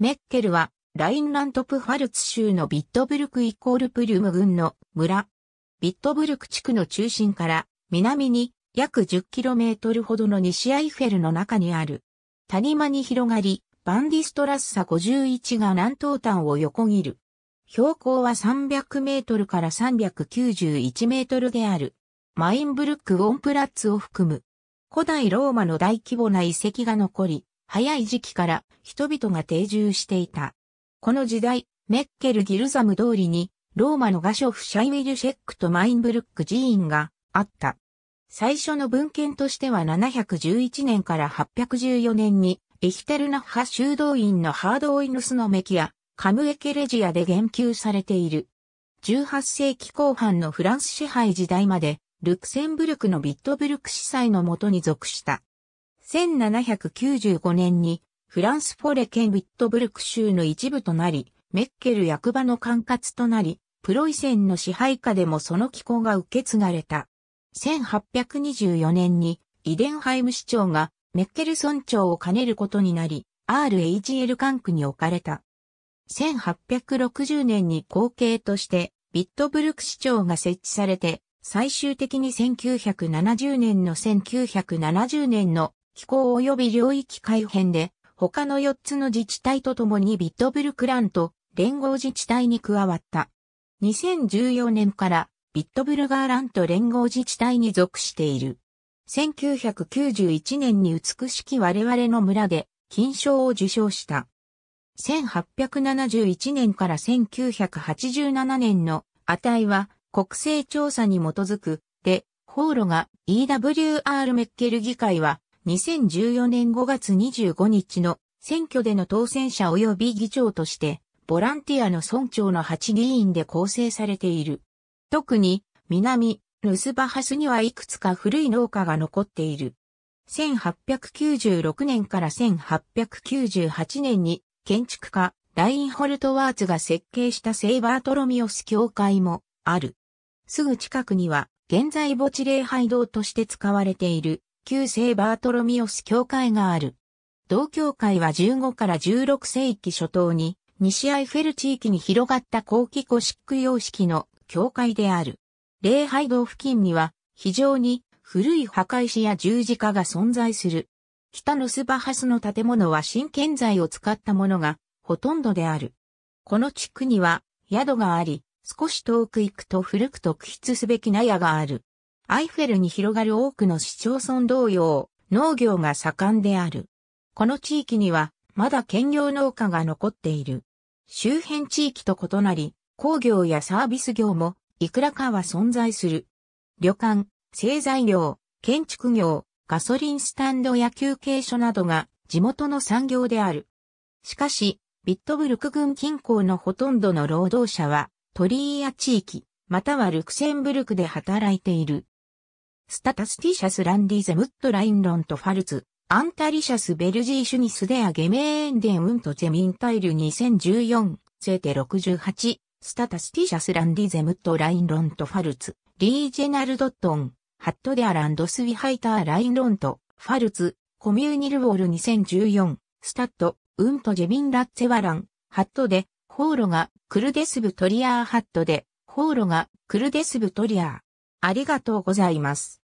メッケルは、ラインラントプファルツ州のビットブルクイコールプリュム郡の村。ビットブルク地区の中心から南に約 10km ほどの西アイフェルの中にある。谷間に広がり、バンディストラッサ51が南東端を横切る。標高は300メートルから391メートルである。マインブルック・ウォンプラッツを含む。古代ローマの大規模な遺跡が残り、早い時期から人々が定住していた。この時代、メッケルギルザム通りに、ローマのガショフシャイウィルシェックとマインブルック寺院があった。最初の文献としては711年から814年に、エヒテルナッハ修道院のハードオイヌスのメキア、カムエケレジアで言及されている。18世紀後半のフランス支配時代まで、ルクセンブルクのビットブルク司祭のもとに属した。1795年にフランスフォレ県ウィットブルク州の一部となり、メッケル役場の管轄となり、プロイセンの支配下でもその機構が受け継がれた。1824年にイデンハイム市長がメッケル村長を兼ねることになり、RHL 管区に置かれた。1860年に後継としてビットブルク市長が設置されて、最終的に1970年の1970年の気候及び領域改変で、他の4つの自治体とともにビットブルクランと連合自治体に加わった。2014年からビットブルガーランと連合自治体に属している。1991年に美しき我々の村で金賞を受賞した。1871年から1987年の値は国勢調査に基づくで、法路が EWR メッケル議会は2014年5月25日の選挙での当選者及び議長として、ボランティアの村長の8議員で構成されている。特に、南、ヌスバハスにはいくつか古い農家が残っている。1896年から1898年に建築家ラインホルトワーツが設計したセイバートロミオス教会もある。すぐ近くには現在墓地礼拝堂として使われている旧聖バートロミオス教会がある。同教会は15から16世紀初頭に、西アイフェル地域に広がった後期古シック様式の教会である。礼拝堂付近には、非常に古い墓石や十字架が存在する。北のスバハスの建物は新建材を使ったものがほとんどである。この地区には宿があり、少し遠く行くと古く特筆すべき納屋がある。アイフェルに広がる多くの市町村同様、農業が盛んである。この地域には、まだ兼業農家が残っている。周辺地域と異なり、工業やサービス業も、いくらかは存在する。旅館、製材業、建築業、ガソリンスタンドや休憩所などが地元の産業である。しかし、ビットブルク郡近郊のほとんどの労働者は、鳥居や地域、またはルクセンブルクで働いている。スタタスティシャスランディゼムットラインロントファルツ、アンタリシャスベルジーシュニスデアゲメーンデンウントゼミンタイル2014、セーテ68、スタタスティシャスランディゼムットラインロントファルツ、リージェナルドットン、ハットデアランドスウィハイターラインロント、ファルツ、コミューニルウォール2014、スタット、ウントジェミンラッツェワラン、ハットで、ホーロが、クルデスブトリアーハットで、ホーロが、クルデスブトリアー。ありがとうございます。